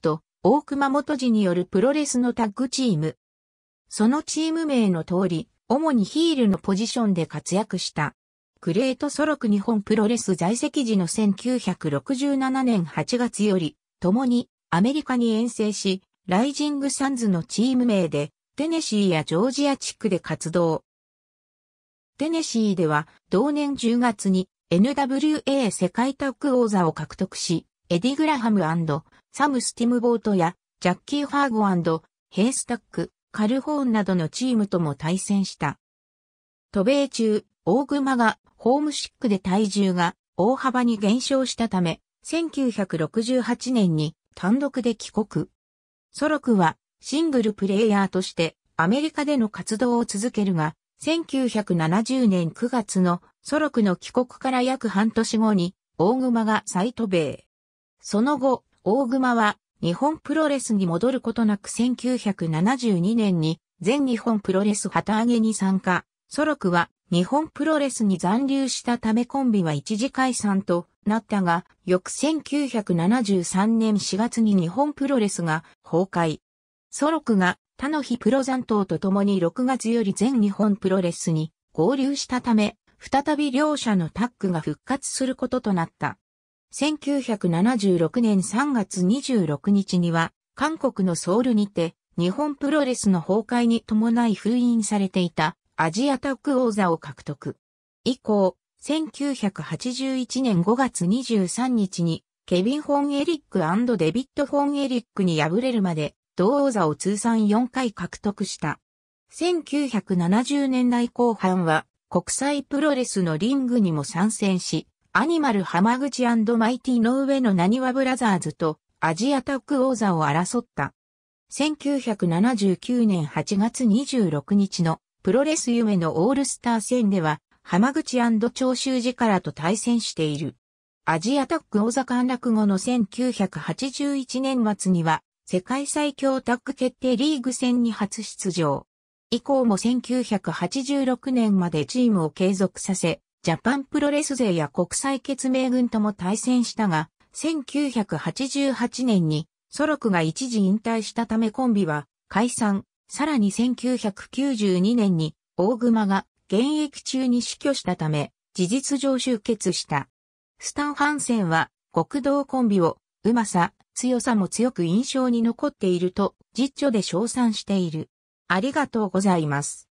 と大熊元市によるプロレスのタッグチーム。そのチーム名の通り、主にヒールのポジションで活躍した。グレートソロク日本プロレス在籍時の1967年8月より、共にアメリカに遠征し、ライジングサンズのチーム名で、テネシーやジョージア地区で活動。テネシーでは、同年10月に NWA 世界タッグ王座を獲得し、エディ・グラハムサム・スティムボートやジャッキー・ファーゴヘイスタック、カルホーンなどのチームとも対戦した。渡米中、大熊がホームシックで体重が大幅に減少したため、1968年に単独で帰国。ソロクはシングルプレイヤーとしてアメリカでの活動を続けるが、1970年9月のソロクの帰国から約半年後に大熊が再渡米。その後、大熊は日本プロレスに戻ることなく1972年に全日本プロレス旗揚げに参加。ソロクは日本プロレスに残留したためコンビは一時解散となったが、翌1973年4月に日本プロレスが崩壊。ソロクが他の日プロ残党と共に6月より全日本プロレスに合流したため、再び両者のタッグが復活することとなった。1976年3月26日には、韓国のソウルにて、日本プロレスの崩壊に伴い封印されていたアジアタック王座を獲得。以降、1981年5月23日に、ケビン・フォン・エリックデビッド・フォン・エリックに敗れるまで、同王座を通算4回獲得した。1970年代後半は、国際プロレスのリングにも参戦し、アニマル浜口マイティの上のなにわブラザーズとアジアタック王座を争った。1979年8月26日のプロレス夢のオールスター戦では浜口長州寺からと対戦している。アジアタック王座陥落後の1981年末には世界最強タック決定リーグ戦に初出場。以降も1986年までチームを継続させ、ジャパンプロレス勢や国際決命軍とも対戦したが、1988年にソロクが一時引退したためコンビは解散、さらに1992年に大熊が現役中に死去したため、事実上集結した。スタン・ハンセンは国道コンビをうまさ、強さも強く印象に残っていると実著で称賛している。ありがとうございます。